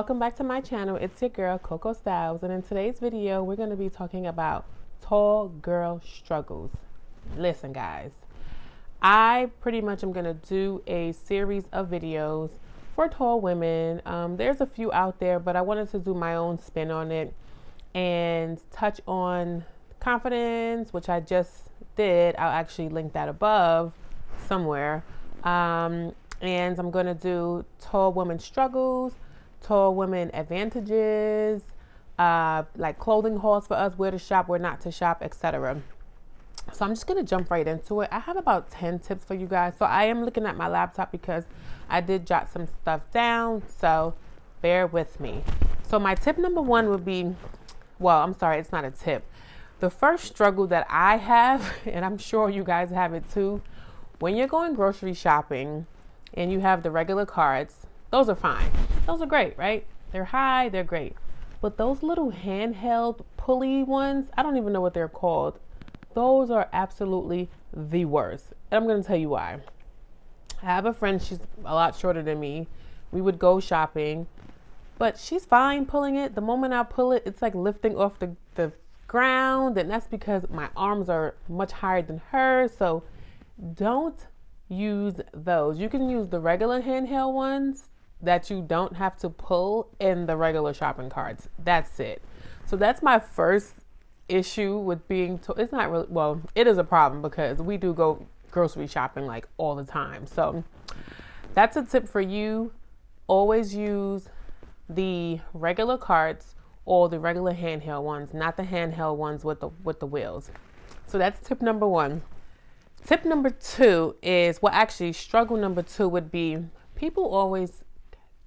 Welcome back to my channel. It's your girl Coco Styles and in today's video we're going to be talking about tall girl struggles. Listen guys, I pretty much am going to do a series of videos for tall women. Um, there's a few out there but I wanted to do my own spin on it and touch on confidence which I just did. I'll actually link that above somewhere. Um, and I'm going to do tall women struggles Tall women advantages, uh, like clothing hauls for us, where to shop, where not to shop, etc. So I'm just going to jump right into it. I have about 10 tips for you guys. So I am looking at my laptop because I did jot some stuff down. So bear with me. So my tip number one would be, well, I'm sorry, it's not a tip. The first struggle that I have, and I'm sure you guys have it too, when you're going grocery shopping and you have the regular cards, those are fine. Those are great, right? They're high, they're great. But those little handheld pulley ones, I don't even know what they're called. Those are absolutely the worst. And I'm going to tell you why. I have a friend, she's a lot shorter than me. We would go shopping, but she's fine pulling it. The moment I pull it, it's like lifting off the, the ground. And that's because my arms are much higher than hers. So don't use those. You can use the regular handheld ones that you don't have to pull in the regular shopping carts. That's it. So that's my first issue with being told it's not really well, it is a problem because we do go grocery shopping like all the time. So that's a tip for you. Always use the regular carts or the regular handheld ones, not the handheld ones with the with the wheels. So that's tip number 1. Tip number 2 is well actually struggle number 2 would be people always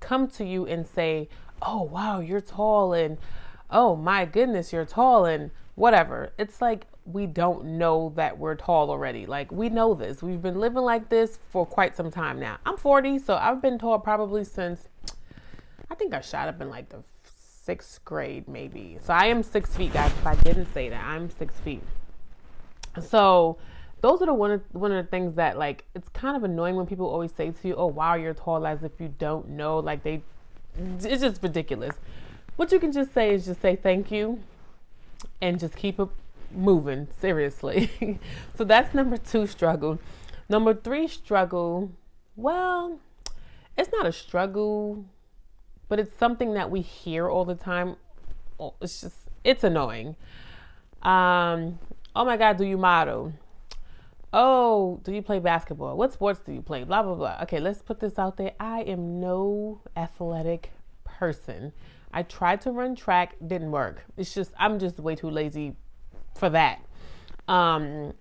come to you and say, oh, wow, you're tall, and oh, my goodness, you're tall, and whatever. It's like we don't know that we're tall already. Like we know this. We've been living like this for quite some time now. I'm 40, so I've been tall probably since I think I shot up in like the sixth grade, maybe. So I am six feet, guys. If I didn't say that, I'm six feet. So those are the one of, one of the things that like it's kind of annoying when people always say to you, "Oh, wow, you're tall," as if you don't know. Like they, it's just ridiculous. What you can just say is just say thank you, and just keep it moving. Seriously. so that's number two struggle. Number three struggle. Well, it's not a struggle, but it's something that we hear all the time. Oh, it's just it's annoying. Um, oh my God, do you model? oh, do you play basketball? What sports do you play? Blah, blah, blah. Okay, let's put this out there. I am no athletic person. I tried to run track, didn't work. It's just, I'm just way too lazy for that. Um,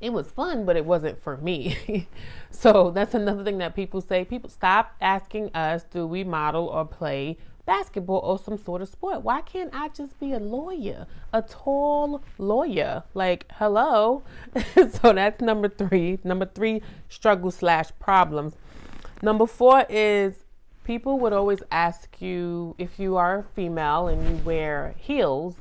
it was fun, but it wasn't for me. so that's another thing that people say. People stop asking us, do we model or play basketball or some sort of sport. Why can't I just be a lawyer, a tall lawyer? Like, hello. so that's number three. Number three, struggle slash problems. Number four is people would always ask you if you are female and you wear heels,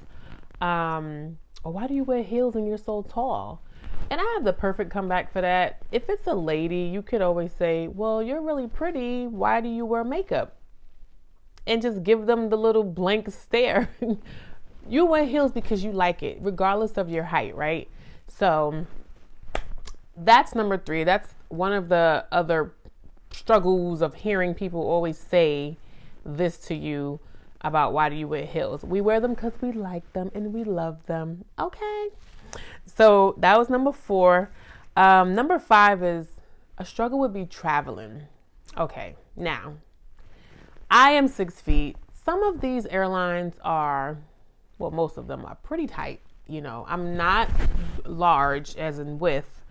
um, or oh, why do you wear heels and you're so tall? And I have the perfect comeback for that. If it's a lady, you could always say, Well, you're really pretty. Why do you wear makeup? and just give them the little blank stare. you wear heels because you like it, regardless of your height, right? So that's number three. That's one of the other struggles of hearing people always say this to you about why do you wear heels? We wear them because we like them and we love them. Okay. So that was number four. Um, number five is a struggle would be traveling. Okay. Now, I am six feet. Some of these airlines are, well, most of them are pretty tight. You know, I'm not large as in width,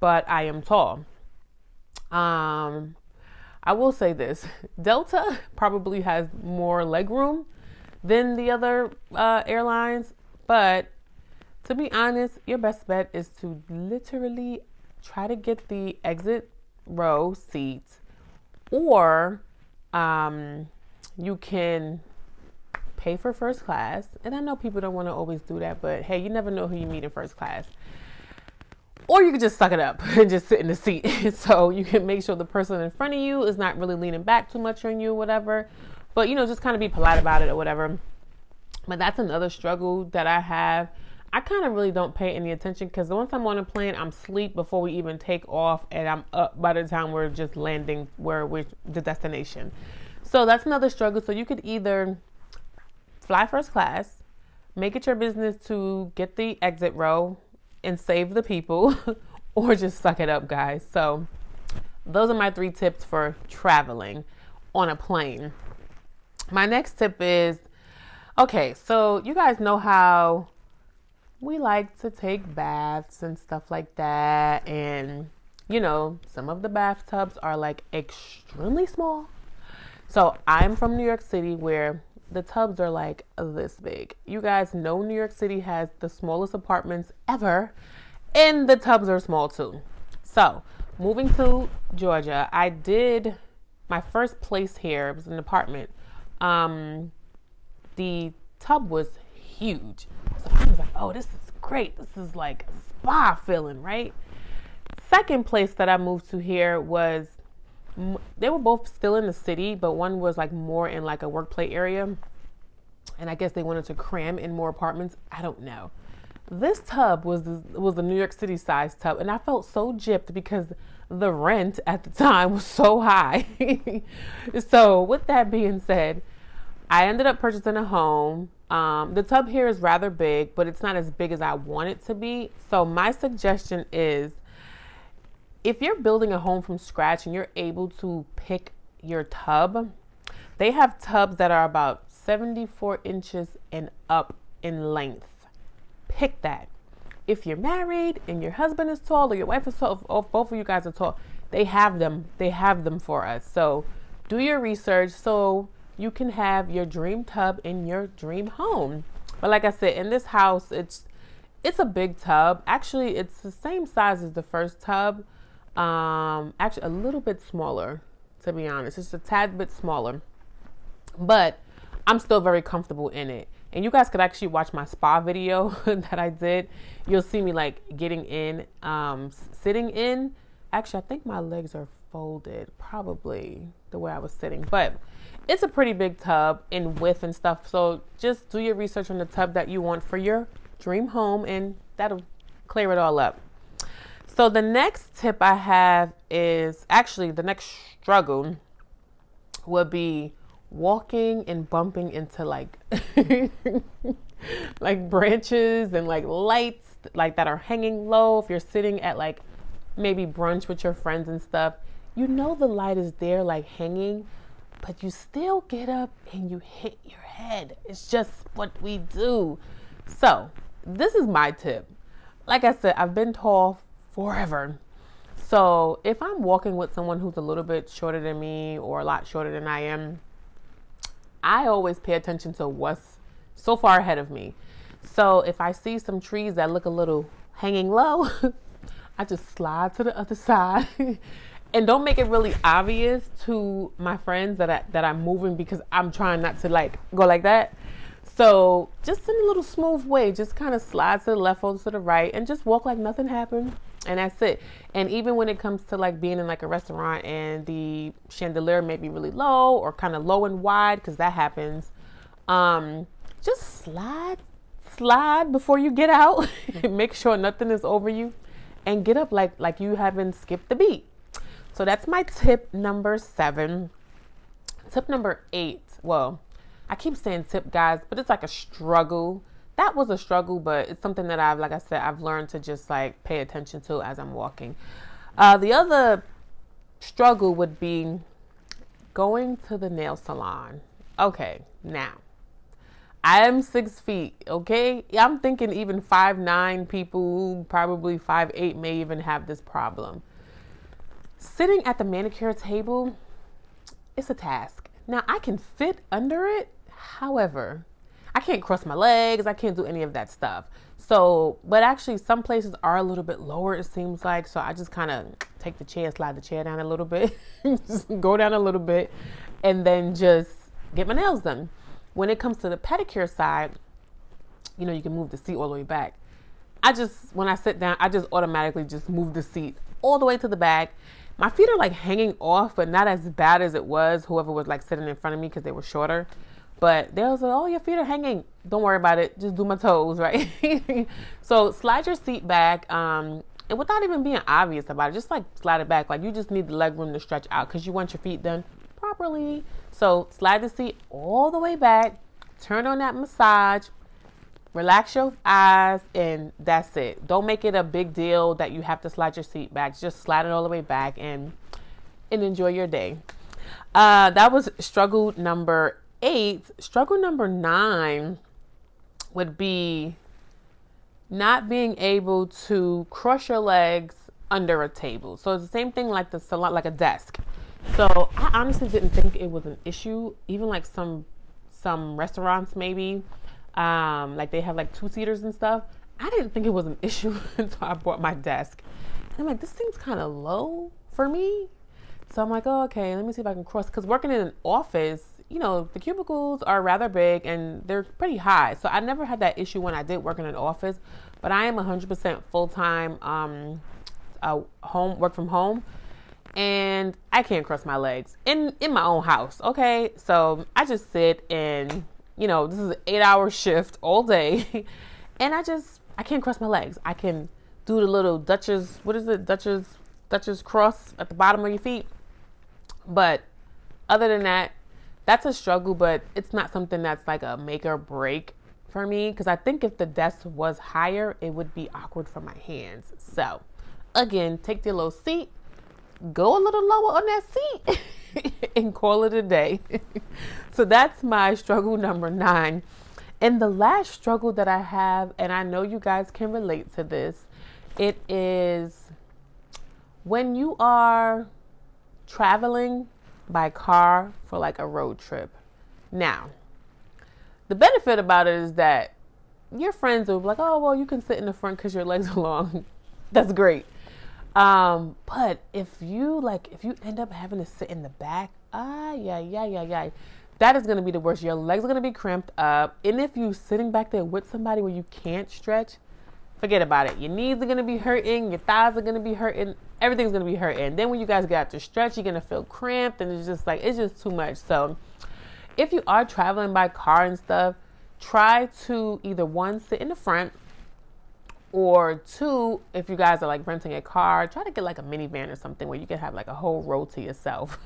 but I am tall. Um, I will say this Delta probably has more legroom than the other uh, airlines, but to be honest, your best bet is to literally try to get the exit row seat or um, you can pay for first class. And I know people don't want to always do that, but hey, you never know who you meet in first class. Or you can just suck it up and just sit in the seat. so you can make sure the person in front of you is not really leaning back too much on you or whatever. But you know, just kind of be polite about it or whatever. But that's another struggle that I have I kind of really don't pay any attention because once I'm on a plane, I'm asleep before we even take off, and I'm up by the time we're just landing where we're the destination. So that's another struggle. So you could either fly first class, make it your business to get the exit row and save the people, or just suck it up, guys. So those are my three tips for traveling on a plane. My next tip is okay, so you guys know how we like to take baths and stuff like that. And, you know, some of the bathtubs are like extremely small. So I'm from New York City where the tubs are like this big. You guys know New York City has the smallest apartments ever, and the tubs are small too. So, moving to Georgia, I did my first place here, it was an apartment. Um, the tub was huge was like, oh, this is great. This is like spa feeling, right? Second place that I moved to here was they were both still in the city, but one was like more in like a workplace area. And I guess they wanted to cram in more apartments. I don't know. This tub was the, was the New York City size tub, and I felt so gypped because the rent at the time was so high. so, with that being said, I ended up purchasing a home um, the tub here is rather big, but it's not as big as I want it to be. So my suggestion is if you're building a home from scratch and you're able to pick your tub, they have tubs that are about 74 inches and up in length. Pick that. If you're married and your husband is tall or your wife is tall, or both of you guys are tall, they have them. They have them for us. So do your research. So you can have your dream tub in your dream home. But like I said, in this house, it's it's a big tub. Actually, it's the same size as the first tub. Um, actually, a little bit smaller, to be honest. It's a tad bit smaller, but I'm still very comfortable in it. And you guys could actually watch my spa video that I did. You'll see me like getting in, um, sitting in actually, I think my legs are folded, probably the way I was sitting, but it's a pretty big tub in width and stuff. So just do your research on the tub that you want for your dream home and that'll clear it all up. So the next tip I have is actually the next struggle would be walking and bumping into like like branches and like lights like that are hanging low if you're sitting at like maybe brunch with your friends and stuff, you know the light is there like hanging, but you still get up and you hit your head. It's just what we do. So, this is my tip. Like I said, I've been tall forever. So, if I'm walking with someone who's a little bit shorter than me or a lot shorter than I am, I always pay attention to what's so far ahead of me. So, if I see some trees that look a little hanging low, I just slide to the other side. and don't make it really obvious to my friends that I, that I'm moving because I'm trying not to like go like that. So just in a little smooth way, just kind of slide to the left or to the right, and just walk like nothing happened, and that's it. And even when it comes to like being in like a restaurant and the chandelier may be really low or kind of low and wide because that happens, um, just slide, slide before you get out. Make sure nothing is over you and get up like like you haven't skipped the beat. So that's my tip number 7. Tip number 8. Well, I keep saying tip guys, but it's like a struggle. That was a struggle, but it's something that I've like I said I've learned to just like pay attention to as I'm walking. Uh, the other struggle would be going to the nail salon. Okay, now I am six feet, okay? I'm thinking even five nine people, probably five eight, may even have this problem. Sitting at the manicure table, it's a task. Now I can fit under it, however, I can't cross my legs, I can't do any of that stuff. So, but actually, some places are a little bit lower, it seems like. So I just kind of take the chair, slide the chair down a little bit, go down a little bit, and then just get my nails done. When it comes to the pedicure side, you know, you can move the seat all the way back. I just, when I sit down, I just automatically just move the seat all the way to the back. My feet are like hanging off, but not as bad as it was. Whoever was like sitting in front of me because they were shorter. But they was like, oh, your feet are hanging. Don't worry about it. Just do my toes, right? so slide your seat back. Um, and without even being obvious about it, just like slide it back. Like you just need the leg room to stretch out because you want your feet done properly. So slide the seat all the way back, turn on that massage, relax your eyes, and that's it. Don't make it a big deal that you have to slide your seat back. Just slide it all the way back and and enjoy your day. Uh, that was struggle number eight. Struggle number nine would be not being able to crush your legs under a table. So it's the same thing like the salon, like a desk. So I honestly didn't think it was an issue. Even like some some restaurants maybe, um, like they have like two seaters and stuff. I didn't think it was an issue until I bought my desk. And I'm like, this seems kind of low for me. So I'm like, oh, okay, let me see if I can cross. Because working in an office, you know, the cubicles are rather big and they're pretty high. So I never had that issue when I did work in an office, but I am 100% full time um, uh, home work from home and I can't cross my legs in in my own house. Okay, so I just sit and you know this is an eight hour shift all day, and I just I can't cross my legs. I can do the little Duchess what is it Duchess Duchess cross at the bottom of your feet, but other than that, that's a struggle. But it's not something that's like a make or break for me because I think if the desk was higher, it would be awkward for my hands. So again, take your little seat go a little lower on that seat and call it a day. so that's my struggle number nine. And the last struggle that I have, and I know you guys can relate to this, it is when you are traveling by car for like a road trip. Now, the benefit about it is that your friends will be like, oh, well, you can sit in the front because your legs are long. That's great. Um, but if you like, if you end up having to sit in the back, ah, yeah, yeah, yeah, yeah, that is going to be the worst. Your legs are going to be cramped, up, and if you're sitting back there with somebody where you can't stretch, forget about it. Your knees are going to be hurting, your thighs are going to be hurting, everything's going to be hurting. Then when you guys get out to stretch, you're going to feel cramped, and it's just like it's just too much. So, if you are traveling by car and stuff, try to either one sit in the front or two, if you guys are like renting a car, try to get like a minivan or something where you can have like a whole row to yourself.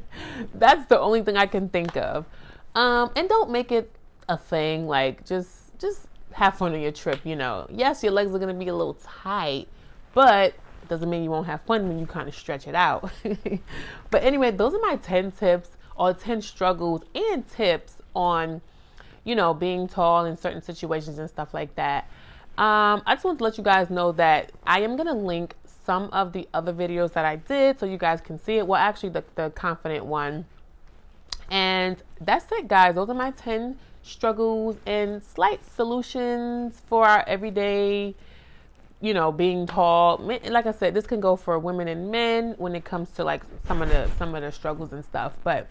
That's the only thing I can think of. Um, and don't make it a thing. Like just just have fun on your trip. You know, yes, your legs are gonna be a little tight, but it doesn't mean you won't have fun when you kind of stretch it out. but anyway, those are my ten tips or ten struggles and tips on, you know, being tall in certain situations and stuff like that. Um, I just want to let you guys know that I am going to link some of the other videos that I did so you guys can see it. Well, actually, the, the confident one. And that's it, guys. Those are my 10 struggles and slight solutions for our everyday you know being tall like i said this can go for women and men when it comes to like some of the some of the struggles and stuff but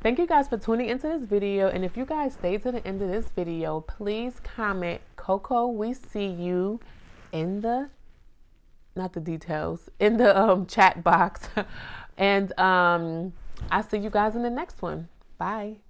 thank you guys for tuning into this video and if you guys stay to the end of this video please comment Coco, we see you in the not the details in the um, chat box, and um, I see you guys in the next one. Bye.